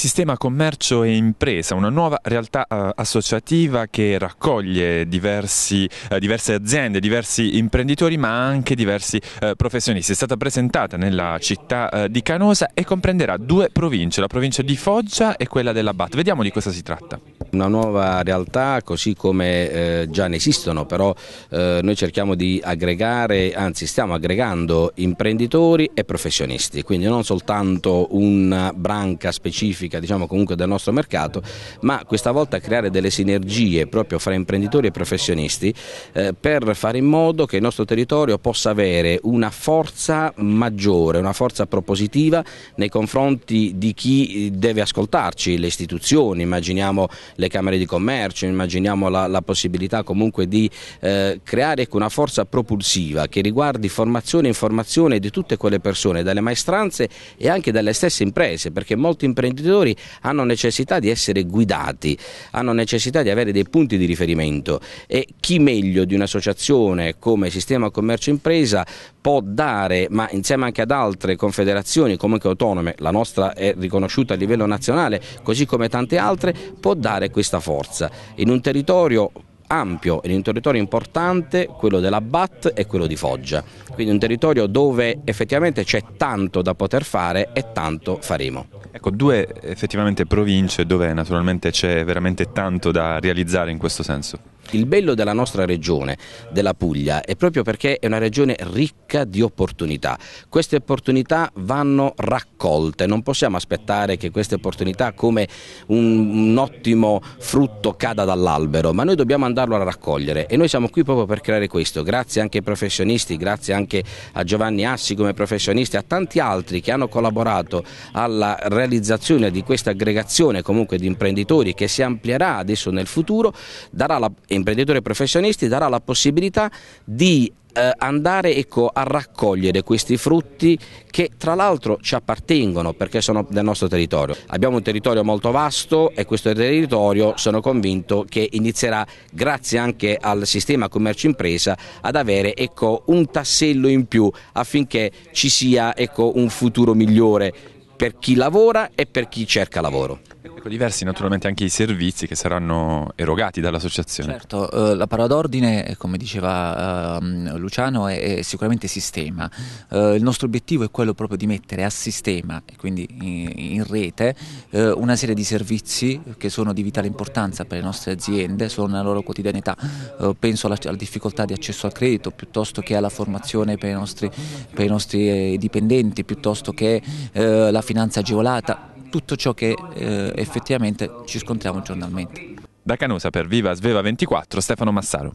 Sistema Commercio e Impresa, una nuova realtà eh, associativa che raccoglie diversi, eh, diverse aziende, diversi imprenditori ma anche diversi eh, professionisti. È stata presentata nella città eh, di Canosa e comprenderà due province, la provincia di Foggia e quella della Bat. Vediamo di cosa si tratta. Una nuova realtà così come eh, già ne esistono, però eh, noi cerchiamo di aggregare, anzi stiamo aggregando imprenditori e professionisti, quindi non soltanto una branca specifica diciamo comunque del nostro mercato, ma questa volta creare delle sinergie proprio fra imprenditori e professionisti eh, per fare in modo che il nostro territorio possa avere una forza maggiore, una forza propositiva nei confronti di chi deve ascoltarci, le istituzioni, immaginiamo le Camere di Commercio, immaginiamo la, la possibilità comunque di eh, creare ecco, una forza propulsiva che riguardi formazione e informazione di tutte quelle persone, dalle maestranze e anche dalle stesse imprese, perché molti imprenditori hanno necessità di essere guidati, hanno necessità di avere dei punti di riferimento e chi meglio di un'associazione come Sistema Commercio Impresa può dare, ma insieme anche ad altre confederazioni comunque autonome, la nostra è riconosciuta a livello nazionale, così come tante altre, può dare questa forza in un territorio ampio, in un territorio importante, quello della BAT e quello di Foggia, quindi un territorio dove effettivamente c'è tanto da poter fare e tanto faremo. Ecco, due effettivamente province dove naturalmente c'è veramente tanto da realizzare in questo senso. Il bello della nostra regione, della Puglia, è proprio perché è una regione ricca di opportunità. Queste opportunità vanno raccolte, non possiamo aspettare che queste opportunità come un, un ottimo frutto cada dall'albero, ma noi dobbiamo andarlo a raccogliere e noi siamo qui proprio per creare questo. Grazie anche ai professionisti, grazie anche a Giovanni Assi come professionista e a tanti altri che hanno collaborato alla regione realizzazione di questa aggregazione comunque di imprenditori che si amplierà adesso nel futuro, darà la, imprenditori professionisti darà la possibilità di eh, andare ecco, a raccogliere questi frutti che tra l'altro ci appartengono perché sono del nostro territorio. Abbiamo un territorio molto vasto e questo territorio sono convinto che inizierà grazie anche al sistema commercio impresa ad avere ecco, un tassello in più affinché ci sia ecco, un futuro migliore per chi lavora e per chi cerca lavoro. Ecco, diversi naturalmente anche i servizi che saranno erogati dall'associazione. Certo, eh, la parola d'ordine, eh, come diceva eh, Luciano, è, è, sicuramente sistema. Eh, il nostro obiettivo è quello proprio di mettere a sistema, quindi in, in rete, eh, una serie di servizi che sono di vitale importanza per le nostre aziende, sono nella loro quotidianità. Eh, penso alla, alla, difficoltà di accesso al credito, piuttosto che alla formazione per i nostri, per i nostri dipendenti, piuttosto che la finanza agevolata tutto ciò che eh, effettivamente ci scontriamo giornalmente. Da Canosa per Viva Sveva 24 Stefano Massaro.